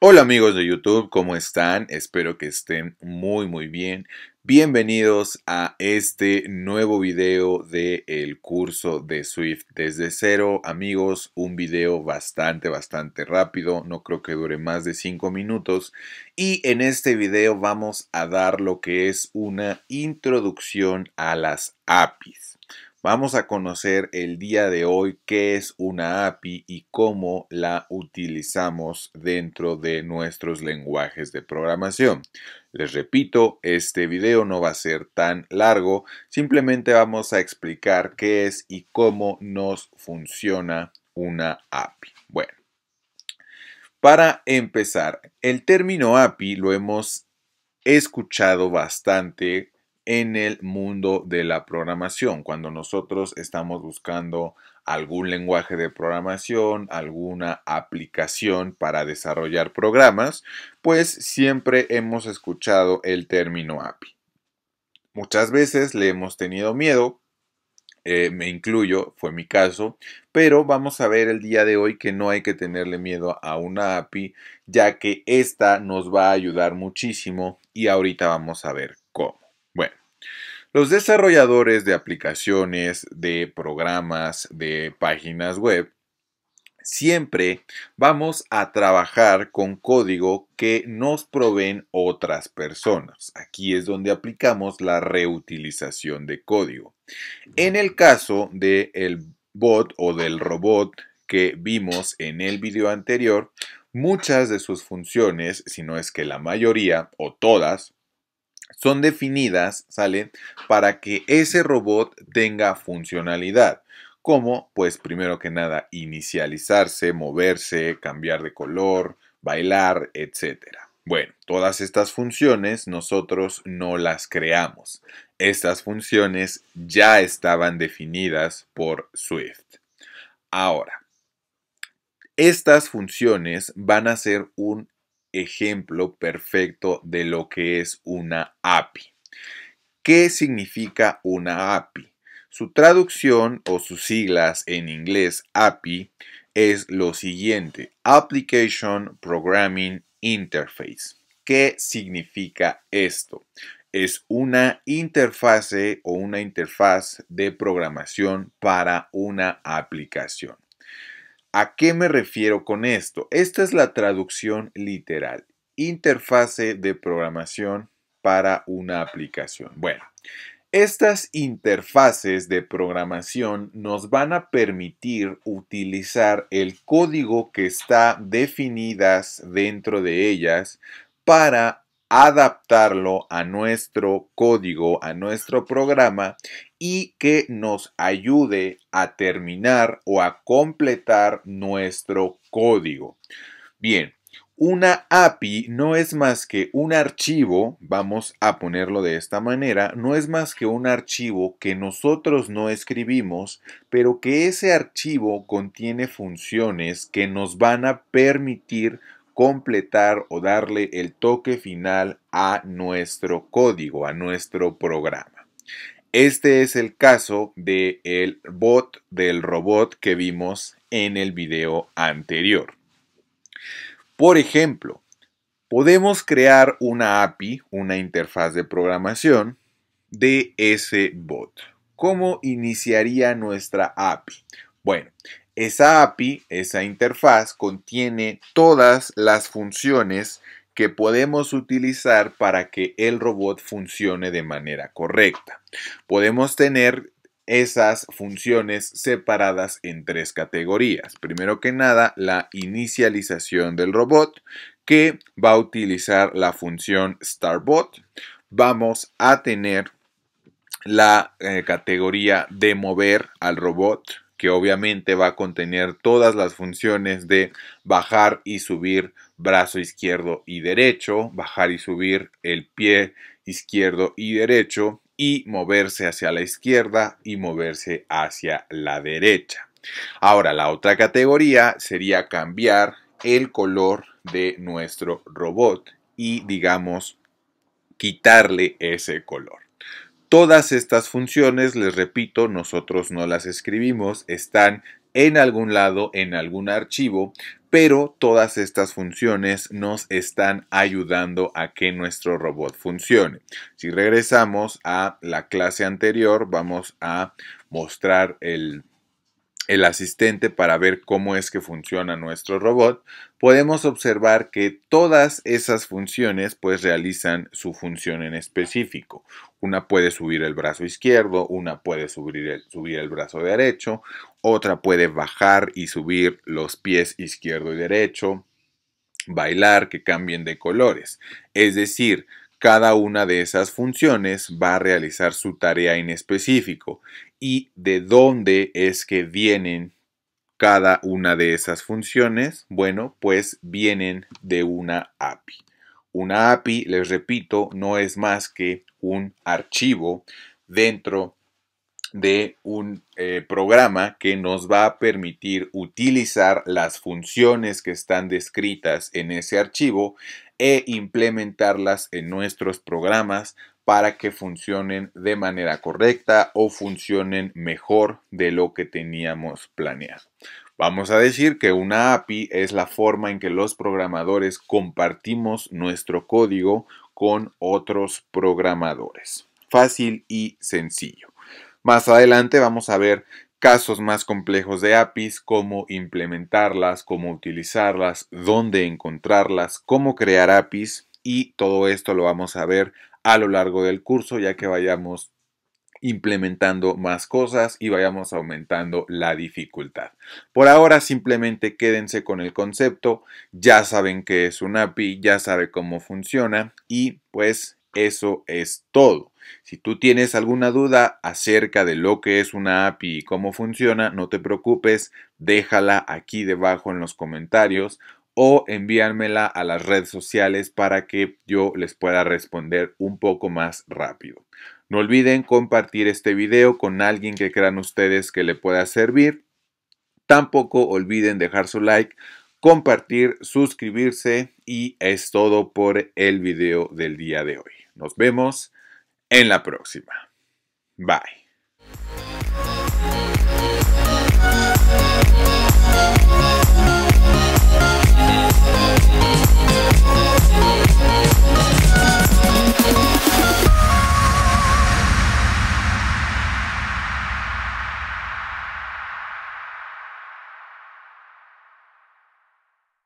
Hola amigos de YouTube, ¿cómo están? Espero que estén muy muy bien. Bienvenidos a este nuevo video del el curso de Swift desde cero. Amigos, un video bastante bastante rápido, no creo que dure más de 5 minutos. Y en este video vamos a dar lo que es una introducción a las APIs. Vamos a conocer el día de hoy qué es una API y cómo la utilizamos dentro de nuestros lenguajes de programación. Les repito, este video no va a ser tan largo, simplemente vamos a explicar qué es y cómo nos funciona una API. Bueno, para empezar, el término API lo hemos escuchado bastante en el mundo de la programación. Cuando nosotros estamos buscando algún lenguaje de programación, alguna aplicación para desarrollar programas, pues siempre hemos escuchado el término API. Muchas veces le hemos tenido miedo, eh, me incluyo, fue mi caso, pero vamos a ver el día de hoy que no hay que tenerle miedo a una API, ya que esta nos va a ayudar muchísimo y ahorita vamos a ver los desarrolladores de aplicaciones, de programas, de páginas web, siempre vamos a trabajar con código que nos proveen otras personas. Aquí es donde aplicamos la reutilización de código. En el caso del el bot o del robot que vimos en el video anterior, muchas de sus funciones, si no es que la mayoría o todas, son definidas, ¿sale? Para que ese robot tenga funcionalidad. Como, pues, primero que nada, inicializarse, moverse, cambiar de color, bailar, etc. Bueno, todas estas funciones nosotros no las creamos. Estas funciones ya estaban definidas por Swift. Ahora, estas funciones van a ser un ejemplo perfecto de lo que es una API. ¿Qué significa una API? Su traducción o sus siglas en inglés API es lo siguiente, Application Programming Interface. ¿Qué significa esto? Es una interfase o una interfaz de programación para una aplicación. ¿A qué me refiero con esto? Esta es la traducción literal. Interfase de programación para una aplicación. Bueno, estas interfaces de programación nos van a permitir utilizar el código que está definidas dentro de ellas para adaptarlo a nuestro código, a nuestro programa y que nos ayude a terminar o a completar nuestro código. Bien, una API no es más que un archivo, vamos a ponerlo de esta manera, no es más que un archivo que nosotros no escribimos, pero que ese archivo contiene funciones que nos van a permitir completar o darle el toque final a nuestro código, a nuestro programa. Este es el caso del el bot, del robot que vimos en el video anterior. Por ejemplo, podemos crear una API, una interfaz de programación de ese bot. ¿Cómo iniciaría nuestra API? Bueno, esa API, esa interfaz, contiene todas las funciones que podemos utilizar para que el robot funcione de manera correcta. Podemos tener esas funciones separadas en tres categorías. Primero que nada, la inicialización del robot, que va a utilizar la función startbot. Vamos a tener la eh, categoría de mover al robot, que obviamente va a contener todas las funciones de bajar y subir brazo izquierdo y derecho, bajar y subir el pie izquierdo y derecho y moverse hacia la izquierda y moverse hacia la derecha. Ahora, la otra categoría sería cambiar el color de nuestro robot y digamos quitarle ese color. Todas estas funciones, les repito, nosotros no las escribimos, están en algún lado, en algún archivo, pero todas estas funciones nos están ayudando a que nuestro robot funcione. Si regresamos a la clase anterior, vamos a mostrar el el asistente para ver cómo es que funciona nuestro robot, podemos observar que todas esas funciones pues realizan su función en específico. Una puede subir el brazo izquierdo, una puede subir el, subir el brazo derecho, otra puede bajar y subir los pies izquierdo y derecho, bailar, que cambien de colores. Es decir, cada una de esas funciones va a realizar su tarea en específico y de dónde es que vienen cada una de esas funciones. Bueno, pues vienen de una API. Una API, les repito, no es más que un archivo dentro de un eh, programa que nos va a permitir utilizar las funciones que están descritas en ese archivo e implementarlas en nuestros programas para que funcionen de manera correcta o funcionen mejor de lo que teníamos planeado. Vamos a decir que una API es la forma en que los programadores compartimos nuestro código con otros programadores. Fácil y sencillo. Más adelante vamos a ver casos más complejos de APIs, cómo implementarlas, cómo utilizarlas, dónde encontrarlas, cómo crear APIs y todo esto lo vamos a ver a lo largo del curso ya que vayamos implementando más cosas y vayamos aumentando la dificultad. Por ahora simplemente quédense con el concepto, ya saben qué es un API, ya saben cómo funciona y pues eso es todo. Si tú tienes alguna duda acerca de lo que es una API y cómo funciona, no te preocupes, déjala aquí debajo en los comentarios o enviármela a las redes sociales para que yo les pueda responder un poco más rápido. No olviden compartir este video con alguien que crean ustedes que le pueda servir. Tampoco olviden dejar su like, compartir, suscribirse y es todo por el video del día de hoy. Nos vemos en la próxima. Bye.